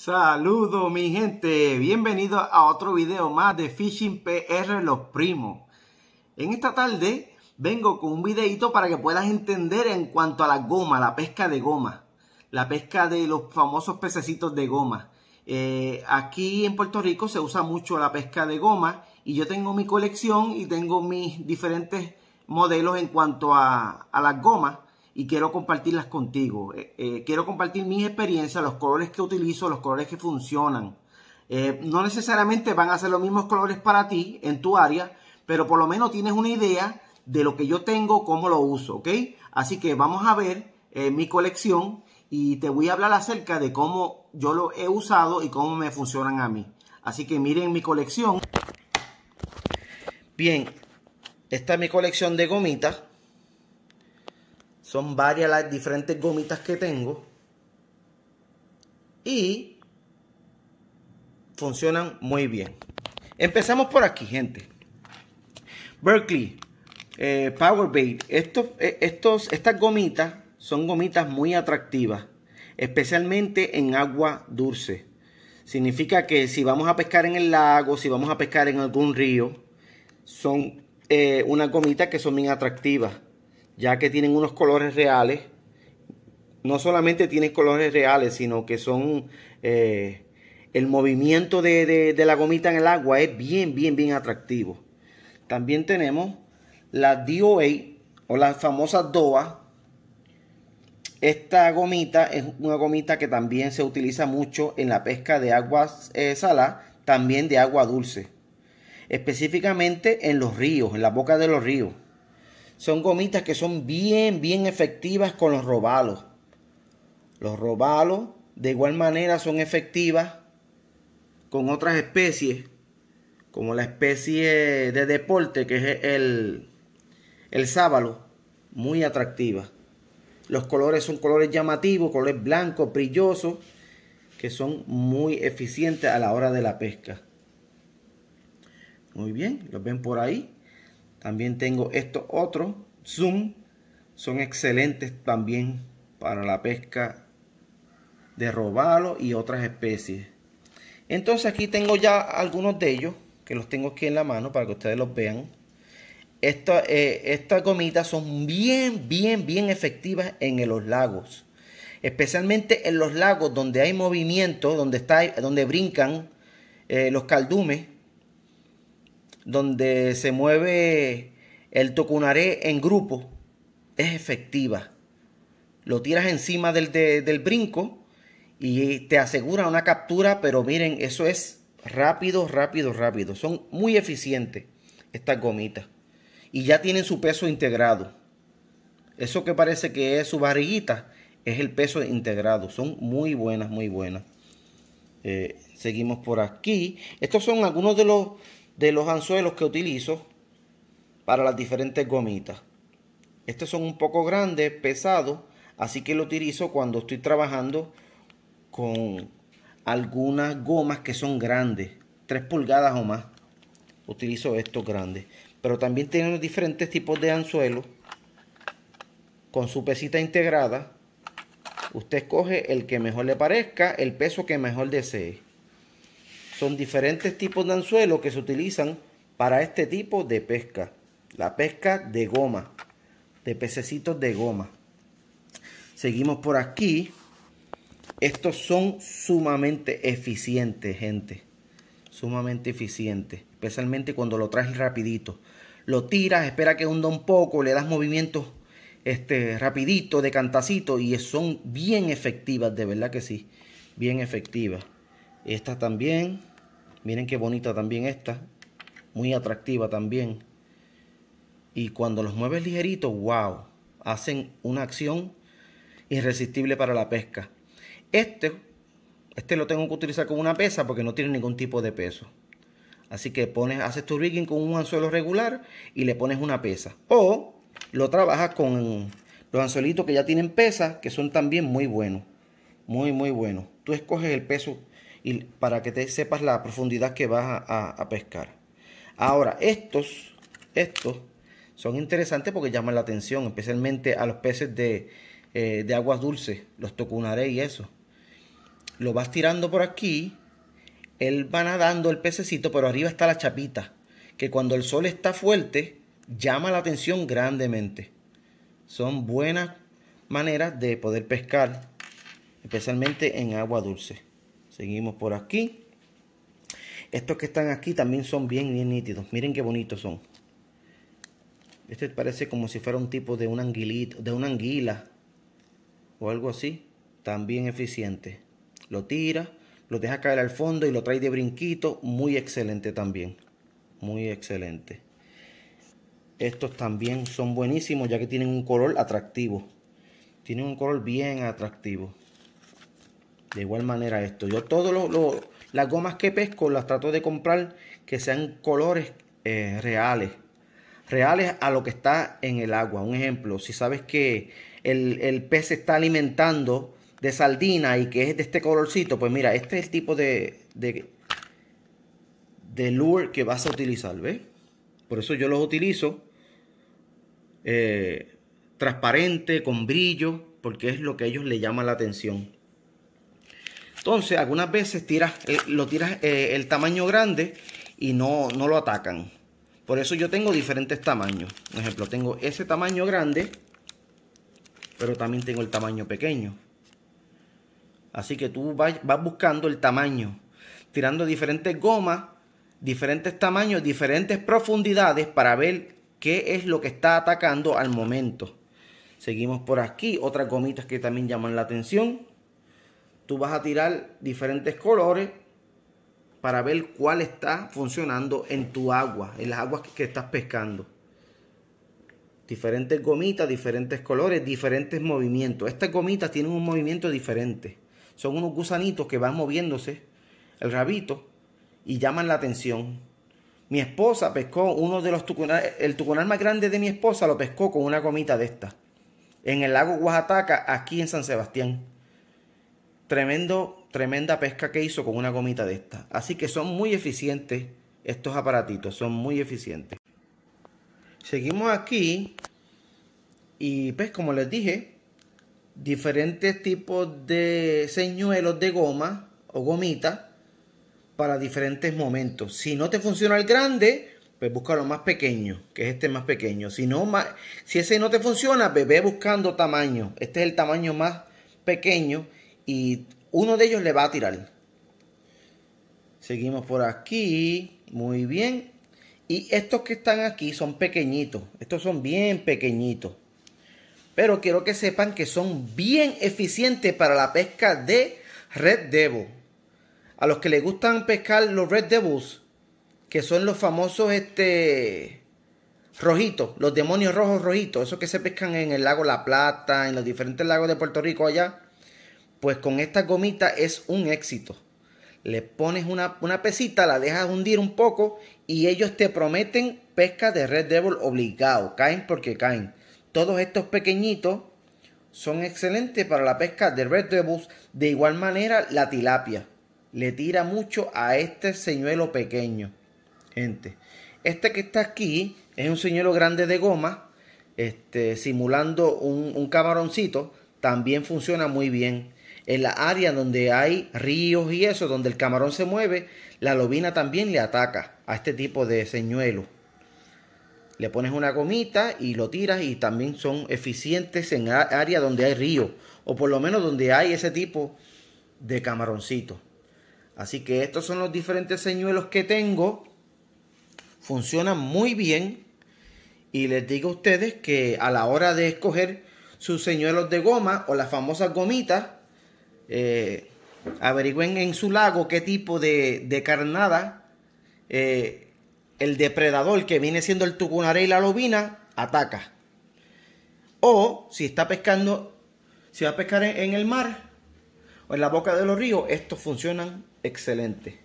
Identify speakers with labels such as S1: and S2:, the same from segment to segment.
S1: Saludos mi gente, bienvenidos a otro video más de Fishing PR Los Primos. En esta tarde vengo con un videito para que puedas entender en cuanto a la goma, la pesca de goma, la pesca de los famosos pececitos de goma. Eh, aquí en Puerto Rico se usa mucho la pesca de goma y yo tengo mi colección y tengo mis diferentes modelos en cuanto a, a las gomas y quiero compartirlas contigo. Eh, eh, quiero compartir mis experiencias, los colores que utilizo, los colores que funcionan. Eh, no necesariamente van a ser los mismos colores para ti en tu área, pero por lo menos tienes una idea de lo que yo tengo, cómo lo uso, ¿ok? Así que vamos a ver mi colección y te voy a hablar acerca de cómo yo lo he usado y cómo me funcionan a mí. Así que miren mi colección. Bien, esta es mi colección de gomitas. Son varias las diferentes gomitas que tengo. Y funcionan muy bien. Empezamos por aquí, gente. Berkeley, eh, Power Bait. Eh, estos, estas gomitas son gomitas muy atractivas, especialmente en agua dulce. Significa que si vamos a pescar en el lago, si vamos a pescar en algún río, son eh, unas gomitas que son bien atractivas ya que tienen unos colores reales. No solamente tienen colores reales, sino que son... Eh, el movimiento de, la gomita en el agua es bien, bien, bien atractivo. También tenemos la DOA o la famosa DOA. Esta gomita es una gomita que también se utiliza mucho en la pesca de agua eh, salada, también de agua dulce. Específicamente en los ríos, en la boca de los ríos. Son gomitas que son bien, bien efectivas con los robalos. Los robalos de igual manera son efectivas con otras especies, como la especie de deporte que es el, el sábalo, muy atractiva. Los colores son colores llamativos, colores blancos, brillosos, que son muy eficientes a la hora de la pesca. Muy bien, los ven por ahí. También tengo estos otros, Zoom, son excelentes también para la pesca de robalo y otras especies. Entonces aquí tengo ya algunos de ellos, que los tengo aquí en la mano para que ustedes los vean. estas eh, gomitas son bien, bien, bien efectivas en los lagos. Especialmente en los lagos donde hay movimiento, donde, está, donde brincan eh, los caldumes donde se mueve el tocunaré en grupo, es efectiva. Lo tiras encima del, del brinco y te asegura una captura, pero miren, eso es rápido, rápido, rápido. Son muy eficientes estas gomitas. Y ya tienen su peso integrado. Eso que parece que es su barriguita es el peso integrado. Son muy buenas, muy buenas. Eh, seguimos por aquí. Estos son algunos de los de los anzuelos que utilizo para las diferentes gomitas. Estos son un poco grandes, pesados, así que lo utilizo cuando estoy trabajando con algunas gomas que son grandes, 3 pulgadas o más. Utilizo estos grandes. Pero también tienen diferentes tipos de anzuelos con su pesita integrada. Usted escoge el que mejor le parezca, el peso que mejor desee son diferentes tipos de anzuelos que se utilizan para este tipo de pesca. La pesca de goma, de pececitos de goma. Seguimos por aquí. Estos son sumamente eficientes, gente. Sumamente eficientes. Especialmente cuando lo traes rapidito. Lo tiras, espera que hunda un poco, le das movimientos este, rapidito, de cantacito. Y son bien efectivas, de verdad que sí. Bien efectivas. Estas también. Miren qué bonita también esta. Muy atractiva también. Y cuando los mueves ligerito, wow. Hacen una acción irresistible para la pesca. Este, este lo tengo que utilizar como una pesa porque no tiene ningún tipo de peso. Así que pones, haces tu rigging con un anzuelo regular y le pones una pesa. O lo trabajas con los anzuelitos que ya tienen pesa que son también muy buenos. Muy, muy buenos. Tú escoges el peso para que te sepas la profundidad que vas a, pescar. Ahora, estos, estos son interesantes porque llaman la atención, especialmente a los peces de, eh, aguas dulces, los tocunaré y eso. Lo vas tirando por aquí, él va nadando el pececito, pero arriba está la chapita, que cuando el sol está fuerte, llama la atención grandemente. Son buenas maneras de poder pescar, especialmente en agua dulce. Seguimos por aquí. Estos que están aquí también son bien, bien nítidos. Miren qué bonitos son. Este parece como si fuera un tipo de un anguilito, de una anguila o algo así. También eficiente. Lo tira, lo deja caer al fondo y lo trae de brinquito. Muy excelente también. Muy excelente. Estos también son buenísimos ya que tienen un color atractivo. Tienen un color bien atractivo. De igual manera esto. Yo todas las gomas que pesco las trato de comprar que sean colores eh, reales. Reales a lo que está en el agua. Un ejemplo, si sabes que el, el pez se está alimentando de sardina y que es de este colorcito, pues mira, este es el tipo de, de, lure que vas a utilizar, ¿ves? Por eso yo los utilizo eh, transparente, con brillo, porque es lo que a ellos le llama la atención. Entonces, algunas veces tiras, eh, lo tiras eh, el tamaño grande y no, no lo atacan. Por eso yo tengo diferentes tamaños. Por ejemplo, tengo ese tamaño grande, pero también tengo el tamaño pequeño. Así que tú vas buscando el tamaño, tirando diferentes gomas, diferentes tamaños, diferentes profundidades para ver qué es lo que está atacando al momento. Seguimos por aquí, otras gomitas que también llaman la atención tú vas a tirar diferentes colores para ver cuál está funcionando en tu agua, en las aguas que estás pescando. Diferentes gomitas, diferentes colores, diferentes movimientos. Estas gomitas tienen un movimiento diferente. Son unos gusanitos que van moviéndose el rabito y llaman la atención. Mi esposa pescó uno de los tucunales, el tucunal más grande de mi esposa lo pescó con una gomita de esta. En el lago Oaxaca, aquí en San Sebastián. Tremendo, tremenda pesca que hizo con una gomita de esta. Así que son muy eficientes estos aparatitos, son muy eficientes. Seguimos aquí y pues como les dije, diferentes tipos de señuelos de goma o gomita para diferentes momentos. Si no te funciona el grande, pues busca lo más pequeño, que es este más pequeño. Si, no, más, si ese no te funciona, bebé pues buscando tamaño. Este es el tamaño más pequeño y uno de ellos le va a tirar. Seguimos por aquí. Muy bien. Y estos que están aquí son pequeñitos. Estos son bien pequeñitos. Pero quiero que sepan que son bien eficientes para la pesca de Red Devil. A los que les gustan pescar los Red Devils, que son los famosos este, rojitos, los demonios rojos rojitos, esos que se pescan en el lago La Plata, en los diferentes lagos de Puerto Rico allá pues con esta gomita es un éxito. Le pones una, pesita, la dejas hundir un poco y ellos te prometen pesca de Red Devil obligado. Caen porque caen. Todos estos pequeñitos son excelentes para la pesca de Red Devils. De igual manera, la tilapia. Le tira mucho a este señuelo pequeño. Gente, este que está aquí es un señuelo grande de goma, este, simulando un, un camaroncito. También funciona muy bien en la área donde hay ríos y eso, donde el camarón se mueve, la lobina también le ataca a este tipo de señuelo. Le pones una gomita y lo tiras y también son eficientes en área donde hay río o por lo menos donde hay ese tipo de camaroncito. Así que estos son los diferentes señuelos que tengo. Funcionan muy bien y les digo a ustedes que a la hora de escoger sus señuelos de goma o las famosas gomitas, eh, averigüen en su lago qué tipo de, carnada eh, el depredador que viene siendo el tucunaré y la lobina ataca. O si está pescando, si va a pescar en, el mar o en la boca de los ríos, estos funcionan excelente.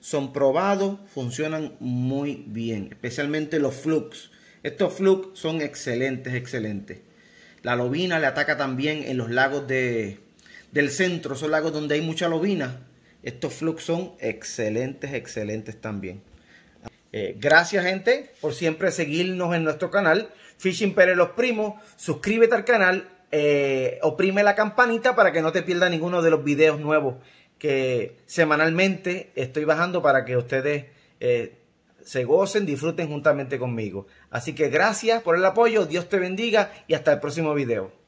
S1: Son probados, funcionan muy bien, especialmente los flux. Estos flux son excelentes, excelentes. La lobina le ataca también en los lagos de, del centro, son lagos donde hay mucha lobina, estos flux son excelentes, excelentes también. Eh, gracias gente por siempre seguirnos en nuestro canal. Fishing Pérez Los Primos, suscríbete al canal, eh, oprime la campanita para que no te pierdas ninguno de los videos nuevos que semanalmente estoy bajando para que ustedes eh, se gocen, disfruten juntamente conmigo. Así que gracias por el apoyo, Dios te bendiga y hasta el próximo video.